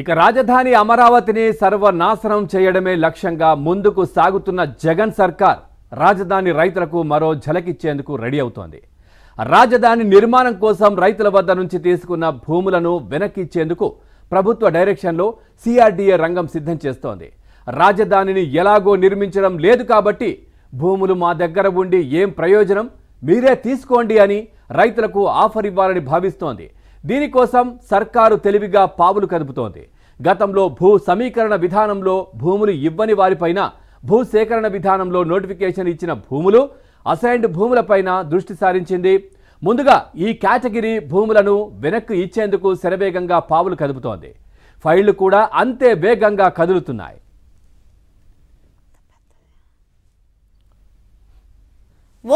ఇక రాజధాని అమరావతిని సర్వనాశనం చేయడమే లక్ష్యంగా ముందుకు సాగుతున్న జగన్ సర్కార్ రాజధాని రైతులకు మరో ఝలకిచ్చేందుకు రెడీ అవుతోంది రాజధాని నిర్మాణం కోసం రైతుల వద్ద నుంచి తీసుకున్న భూములను వెనక్కిచ్చేందుకు ప్రభుత్వ డైరెక్షన్లో సిఆర్డీఏ రంగం సిద్ధం చేస్తోంది రాజధానిని ఎలాగో నిర్మించడం లేదు కాబట్టి భూములు మా దగ్గర ఉండి ఏం ప్రయోజనం మీరే తీసుకోండి అని రైతులకు ఆఫర్ ఇవ్వాలని భావిస్తోంది దీనికోసం సర్కారు తెలివిగా పావులు కదుపుతోంది గతంలో భూ సమీకరణ విధానంలో భూములు ఇవ్వని వారిపైన భూ సేకరణ విధానంలో నోటిఫికేషన్ ఇచ్చిన భూములు అసైన్డ్ భూములపైన దృష్టి సారించింది ముందుగా ఈ కేటగిరీ భూములను వెనక్కు ఇచ్చేందుకు శరవేగంగా పావులు కదుపుతోంది ఫైళ్లు కూడా అంతే వేగంగా కదులుతున్నాయి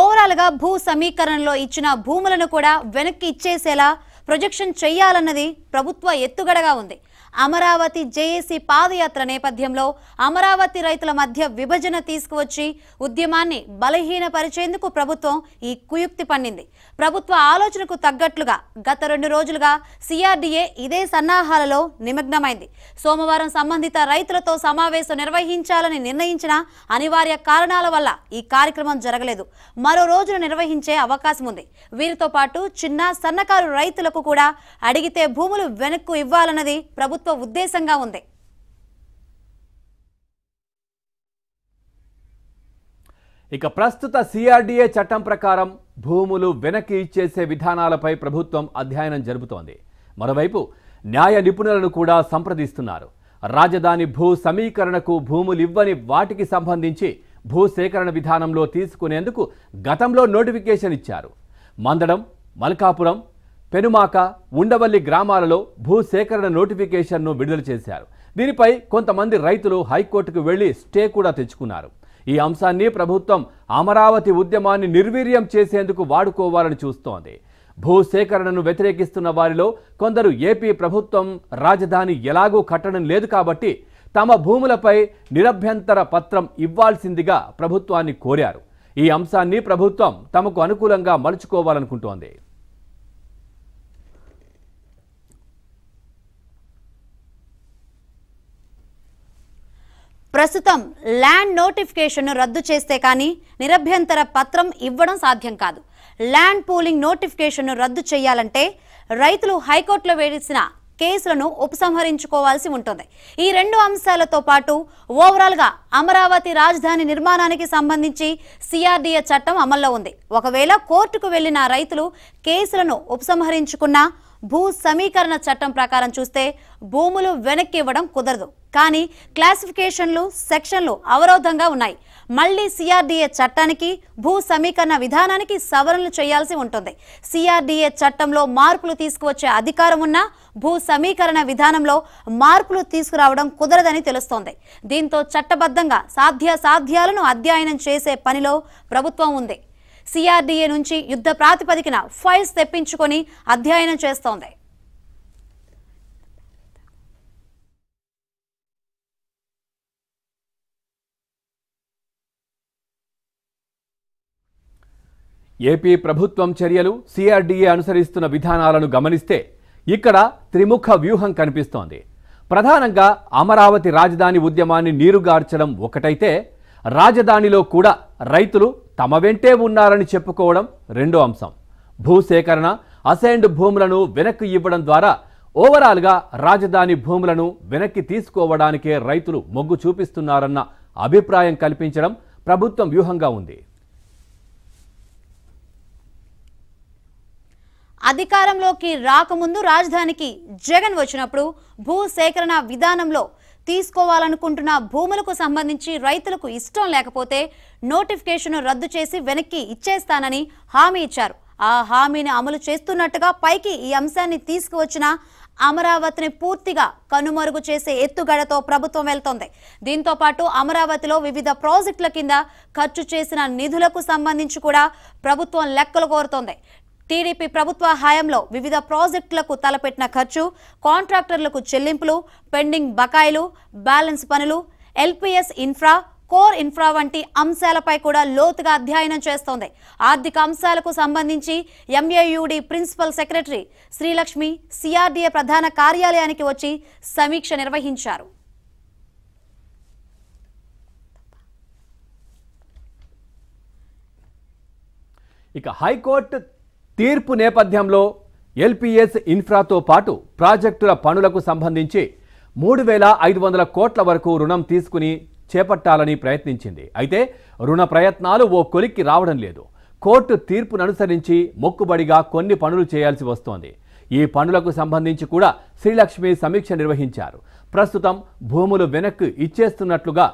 ఓవరాల్గా భూ సమీకరణలో ఇచ్చిన భూములను కూడా వెనక్కి ఇచ్చేసేలా ప్రొజెక్షన్ చేయాలన్నది ప్రభుత్వ ఎత్తుగడగా ఉంది అమరావతి జేఏసీ పాదయాత్ర నేపథ్యంలో అమరావతి రైతుల మధ్య విభజన తీసుకువచ్చి ఉద్యమాన్ని బలహీనపరిచేందుకు ప్రభుత్వం ఈ కుయుక్తి పండింది ప్రభుత్వ ఆలోచనకు తగ్గట్లుగా గత రెండు రోజులుగా సిఆర్డీఏ ఇదే సన్నాహాలలో నిమగ్నమైంది సోమవారం సంబంధిత రైతులతో సమావేశం నిర్వహించాలని నిర్ణయించిన అనివార్య కారణాల వల్ల ఈ కార్యక్రమం జరగలేదు మరో రోజున నిర్వహించే అవకాశం ఉంది వీరితో పాటు చిన్న సన్నకారు రైతులకు కూడా అడిగితే భూములు వెనక్కు ఇవ్వాలన్నది ప్రభుత్వం ప్రభుత్వ ఉద్దేశంగా ఉంది ఇక ప్రస్తుత సిఆర్డిఏ చట్టం ప్రకారం భూములు వెనక్కి ఇచ్చేసే విధానాలపై ప్రభుత్వం అధ్యయనం జరుపుతోంది మరోవైపు న్యాయ నిపుణులను కూడా సంప్రదిస్తున్నారు రాజధాని భూ సమీకరణకు భూములు ఇవ్వని వాటికి సంబంధించి భూ సేకరణ విధానంలో తీసుకునేందుకు గతంలో నోటిఫికేషన్ ఇచ్చారు మందడం మల్కాపురం పెనుమాక ఉండవల్లి గ్రామాలలో భూసేకరణ నోటిఫికేషన్ను విడుదల చేశారు దీనిపై కొంతమంది రైతులు హైకోర్టుకు వెళ్లి స్టే కూడా తెచ్చుకున్నారు ఈ అంశాన్ని ప్రభుత్వం అమరావతి ఉద్యమాన్ని నిర్వీర్యం చేసేందుకు వాడుకోవాలని చూస్తోంది భూసేకరణను వ్యతిరేకిస్తున్న వారిలో కొందరు ఏపీ ప్రభుత్వం రాజధాని ఎలాగూ కట్టడం లేదు కాబట్టి తమ భూములపై నిరభ్యంతర పత్రం ఇవ్వాల్సిందిగా ప్రభుత్వాన్ని కోరారు ఈ అంశాన్ని ప్రభుత్వం తమకు అనుకూలంగా మలుచుకోవాలనుకుంటోంది ప్రస్తుతం ల్యాండ్ నోటిఫికేషన్ను రద్దు చేస్తే కానీ నిరభ్యంతర పత్రం ఇవ్వడం సాధ్యం కాదు ల్యాండ్ పూలింగ్ నోటిఫికేషన్ను రద్దు చేయాలంటే రైతులు హైకోర్టులో వేసిన కేసులను ఉపసంహరించుకోవాల్సి ఉంటుంది ఈ రెండు అంశాలతో పాటు ఓవరాల్గా అమరావతి రాజధాని నిర్మాణానికి సంబంధించి సిఆర్డీఏ చట్టం అమల్లో ఉంది ఒకవేళ కోర్టుకు వెళ్లిన రైతులు కేసులను ఉపసంహరించుకున్నా భూ సమీకరణ చట్టం ప్రకారం చూస్తే భూములు వెనక్కి ఇవ్వడం కుదరదు కానీ క్లాసిఫికేషన్లు సెక్షన్లు అవరోధంగా ఉన్నాయి మళ్లీ సిఆర్డీఏ చట్టానికి భూ సమీకరణ విధానానికి సవరణలు చేయాల్సి ఉంటుంది సిఆర్డీఏ చట్టంలో మార్పులు తీసుకువచ్చే అధికారం ఉన్నా భూ సమీకరణ విధానంలో మార్పులు తీసుకురావడం కుదరదని తెలుస్తోంది దీంతో చట్టబద్ధంగా సాధ్య సాధ్యాలను అధ్యయనం చేసే పనిలో ప్రభుత్వం ఉంది సిఆర్డీఏ నుంచి యుద్ధ ప్రాతిపదికన ఫైల్స్ తెప్పించుకొని అధ్యయనం చేస్తోంది ఏపీ ప్రభుత్వం చర్యలు సిఆర్డీఏ అనుసరిస్తున్న విధానాలను గమనిస్తే ఇక్కడ త్రిముఖ వ్యూహం కనిపిస్తోంది ప్రధానంగా అమరావతి రాజధాని ఉద్యమాన్ని నీరుగార్చడం ఒకటైతే రాజధానిలో కూడా రైతులు తమ వెంటే ఉన్నారని చెప్పుకోవడం రెండో అంశం భూసేకరణ అసైన్డ్ భూములను వెనక్కి ఇవ్వడం ద్వారా ఓవరాల్గా రాజధాని భూములను వెనక్కి తీసుకోవడానికే రైతులు మొగ్గు చూపిస్తున్నారన్న అభిప్రాయం కల్పించడం ప్రభుత్వం వ్యూహంగా ఉంది అధికారంలోకి రాకముందు రాజధానికి జగన్ వచ్చినప్పుడు భూ సేకరణ విధానంలో తీసుకోవాలనుకుంటున్న భూములకు సంబంధించి రైతులకు ఇష్టం లేకపోతే నోటిఫికేషన్ రద్దు చేసి వెనక్కి ఇచ్చేస్తానని హామీ ఇచ్చారు ఆ హామీని అమలు చేస్తున్నట్టుగా పైకి ఈ అంశాన్ని తీసుకువచ్చిన అమరావతిని పూర్తిగా కనుమరుగు చేసే ఎత్తుగడతో ప్రభుత్వం వెళ్తోంది దీంతో పాటు అమరావతిలో వివిధ ప్రాజెక్టుల కింద ఖర్చు చేసిన నిధులకు సంబంధించి కూడా ప్రభుత్వం లెక్కలు కోరుతోంది టీడీపీ ప్రభుత్వ హయాంలో వివిధ ప్రాజెక్టులకు తలపెట్టిన ఖర్చు కాంట్రాక్టర్లకు చెల్లింపులు పెండింగ్ బకాయిలు బ్యాలెన్స్ పనులు ఎల్పీఎస్ ఇన్ఫ్రా కోర్ ఇన్ఫ్రా వంటి అంశాలపై కూడా లోతుగా అధ్యయనం చేస్తోంది ఆర్థిక అంశాలకు సంబంధించి MAUD principal secretary Srilakshmi CRDA ప్రధాన కార్యాలయానికి వచ్చి సమీక్ష నిర్వహించారు ఇక హైకోర్టు తీర్పు నేపథ్యంలో ఎల్పీఎస్ ఇన్ఫ్రాతో పాటు ప్రాజెక్టుల పనులకు సంబంధించి మూడు వేల ఐదు వందల కోట్ల వరకు రుణం తీసుకుని చేపట్టాలని ప్రయత్నించింది అయితే రుణ ప్రయత్నాలు ఓ కొలిక్కి రావడం లేదు కోర్టు తీర్పును అనుసరించి మొక్కుబడిగా కొన్ని పనులు చేయాల్సి వస్తోంది ఈ పనులకు సంబంధించి కూడా శ్రీలక్ష్మి సమీక్ష నిర్వహించారు ప్రస్తుతం భూములు వెనక్కి ఇచ్చేస్తున్నట్లుగా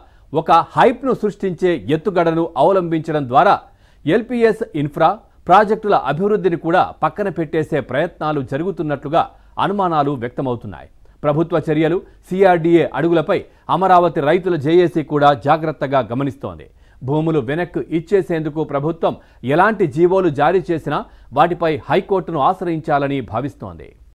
ఒక హైప్ను సృష్టించే ఎత్తుగడను అవలంబించడం ద్వారా ఎల్పిఎస్ ఇన్ఫ్రా ప్రాజెక్టుల అభివృద్ధిని కూడా పక్కన పెట్టేసే ప్రయత్నాలు జరుగుతున్నట్లుగా అనుమానాలు వ్యక్తమవుతున్నాయి ప్రభుత్వ చర్యలు సిఆర్డీఏ అడుగులపై అమరావతి రైతుల జేఏసీ కూడా జాగ్రత్తగా గమనిస్తోంది భూములు వెనక్కు ఇచ్చేసేందుకు ప్రభుత్వం ఎలాంటి జీవోలు జారీ చేసినా వాటిపై హైకోర్టును ఆశ్రయించాలని భావిస్తోంది